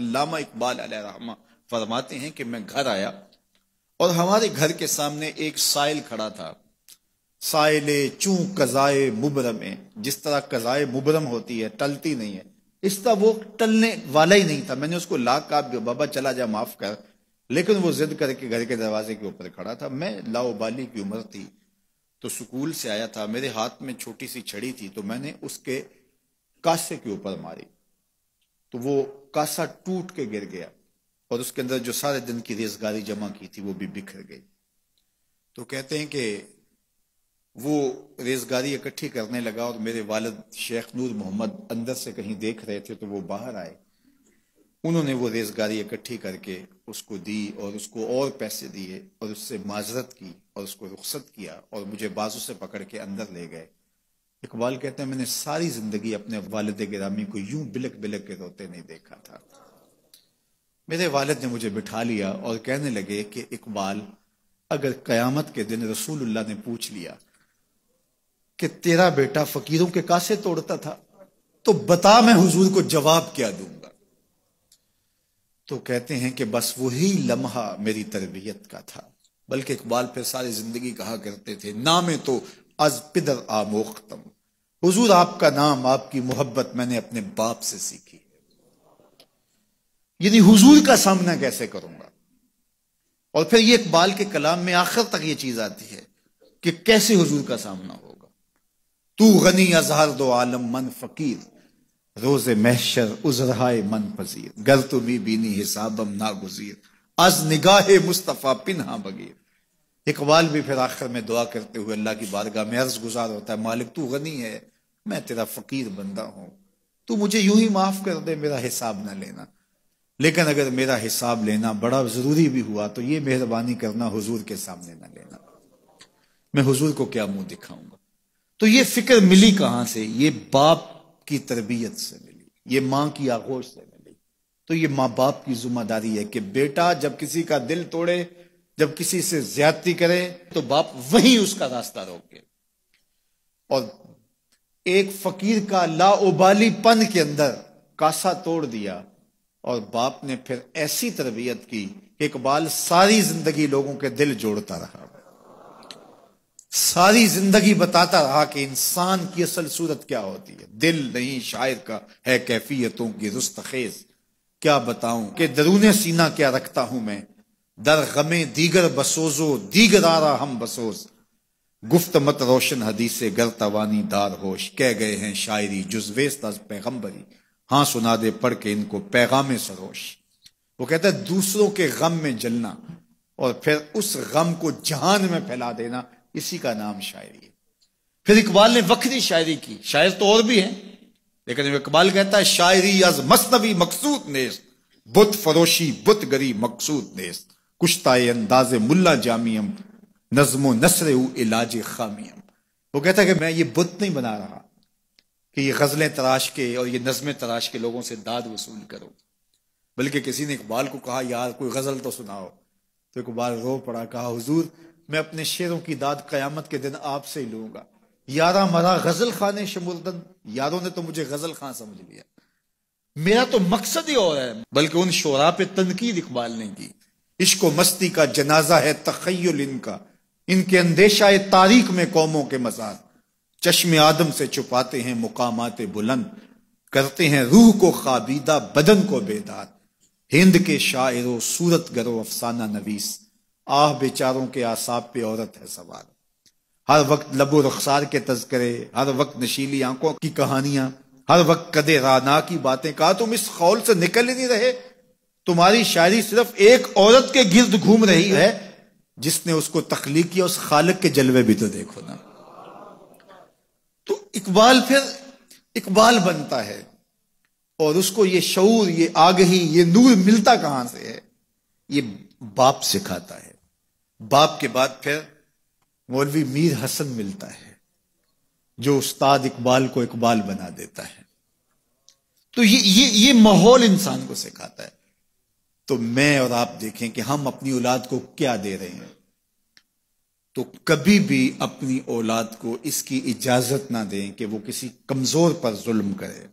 अल्लामा इकबाल रहमा फरमाते हैं कि मैं घर आया और हमारे घर के सामने एक साइल खड़ा था साइल चू कजाए मुबरम है जिस तरह कजाए मुबरम होती है टलती नहीं है इस तरह वो टलने वाला ही नहीं था मैंने उसको ला का बाबा चला जा माफ कर लेकिन वो जिद करके घर के दरवाजे के ऊपर खड़ा था मैं लाओबाली की उम्र थी तो स्कूल से आया था मेरे हाथ में छोटी सी छड़ी थी तो मैंने उसके कासे के ऊपर मारी तो वो कासा टूट के गिर गया और उसके अंदर जो सारे दिन की रेजगारी जमा की थी वो भी बिखर गई तो कहते हैं कि वो रेजगारी इकट्ठी करने लगा और मेरे वालद शेख नूर मोहम्मद अंदर से कहीं देख रहे थे तो वो बाहर आए उन्होंने वो रेजगारी इकट्ठी करके उसको दी और उसको और पैसे दिए और उससे माजरत की और उसको रुख्सत किया और मुझे बाजू से पकड़ के अंदर ले गए इकबाल कहते हैं मैंने सारी जिंदगी अपने वालद गिरामी को यूं बिलक बिलक के रोते नहीं देखा था मेरे वालद ने मुझे बिठा लिया और कहने लगे कि इकबाल अगर कयामत के दिन रसूलुल्लाह ने पूछ लिया कि तेरा बेटा फकीरों के कासे तोड़ता था तो बता मैं हुजूर को जवाब क्या दूंगा तो कहते हैं कि बस वही लम्हा मेरी तरबियत का था बल्कि इकबाल फिर सारी जिंदगी कहा करते थे ना में तो अज पिदर आमोखतम हजूर आपका नाम आपकी मोहब्बत मैंने अपने बाप से सीखी यदि हुजूर का सामना कैसे करूंगा और फिर ये इकबाल के कलाम में आखिर तक ये चीज आती है कि कैसे हुजूर का सामना होगा तू गनी अजहर दो आलम मन फकीर रोजे महशर उजरहाय मन पजीर गर तुम्हें बीनी हिसाबम ना गुजीर अज निगाहे मुस्तफ़ा पिन्हा बगीर इकबाल भी फिर आखिर में दुआ करते हुए अल्लाह की बारगाह में अर्ज गुजार होता है मालिक तू गनी है मैं तेरा फकीर बंदा हूं तू मुझे यूं ही माफ कर दे मेरा हिसाब ना लेना लेकिन अगर मेरा हिसाब लेना बड़ा जरूरी भी हुआ तो ये मेहरबानी करना हुजूर के सामने ना लेना मैं हुजूर को क्या मुंह दिखाऊंगा तो ये फिक्र मिली कहां से ये बाप की तरबियत से मिली ये माँ की आगोश से मिली तो ये माँ बाप की जिम्मेदारी है कि बेटा जब किसी का दिल तोड़े जब किसी से ज्यादती करे तो बाप वहीं उसका रास्ता रोके और एक फकीर का पन के अंदर कासा तोड़ दिया और बाप ने फिर ऐसी तरबियत की कि इकबाल सारी जिंदगी लोगों के दिल जोड़ता रहा सारी जिंदगी बताता रहा कि इंसान की असल सूरत क्या होती है दिल नहीं शायर का है कैफियतों की रुस्तखेज क्या बताऊं कि दरूने सीना क्या रखता हूं मैं दर गमे दीगर बसोजो दीगरारा हम बसोज गुफ्त मत रोशन हदीसे गर तवानी दार होश कह गए हैं शायरी जुजवेस पैगम्बरी हाँ सुना दे पढ़ के इनको पैगाम सरोश वो कहता है दूसरों के गम में जलना और फिर उस गम को जहान में फैला देना इसी का नाम शायरी है फिर इकबाल ने वक्री शायरी की शायर तो और भी है लेकिन इकबाल कहता है शायरी अज मसनबी मकसूद नेस्त बुत फरोशी बुत गरी मकसूद नेस्त कुश्ताए अंदाज मुला जामियम नज्म नसर इलाज खामियम वो कहता है कि मैं ये बुत नहीं बना रहा कि ये गज़लें तराश के और ये नज़में तराश के लोगों से दाद वसूल करो बल्कि किसी ने इकबाल को कहा यार कोई गज़ल तो सुनाओ तो इकबाल रो पड़ा कहा हजूर मैं अपने शेरों की दाद कयामत के दिन आपसे ही लूंगा यारा मरा गजल खान शमुर्दन यारों ने तो मुझे गजल खां समझ लिया मेरा तो मकसद ही और है बल्कि उन शोरा पे तनकीद इकबाल ने की इश्को मस्ती का जनाजा है तखयल इनका इनके अंदेशा तारीख में कौमों के मजाक चश्मे आदम से छुपाते हैं मुकामाते बुलंद करते हैं रूह को खाबीदा बदन को बेदार हिंद के शायरों सूरत गरो अफसाना नवीस आह बेचारों के आसाब पे औरत है सवार हर वक्त लबो रखसार के तस्करे हर वक्त नशीली आंखों की कहानियां हर वक्त कदे राना की बातें कहा तुम इस खौल से निकल ही नहीं रहे तुम्हारी शायरी सिर्फ एक औरत के गिर्द घूम रही है जिसने उसको तख्लीक किया उस खालक के जलवे भी तो देखो ना तो इकबाल फिर इकबाल बनता है और उसको ये शूर ये आगही ये नूर मिलता कहां से है ये बाप सिखाता है बाप के बाद फिर मौलवी मीर हसन मिलता है जो उस्ताद इकबाल को इकबाल बना देता है तो ये ये ये माहौल इंसान को सिखाता है तो मैं और आप देखें कि हम अपनी औलाद को क्या दे रहे हैं तो कभी भी अपनी औलाद को इसकी इजाजत ना दें कि वो किसी कमजोर पर जुल्म करे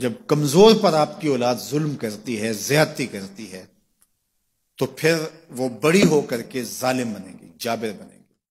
जब कमजोर पर आपकी औलाद जुल्म करती है ज्यादती करती है तो फिर वो बड़ी होकर के जालिम बनेगी जाबिर बनेगी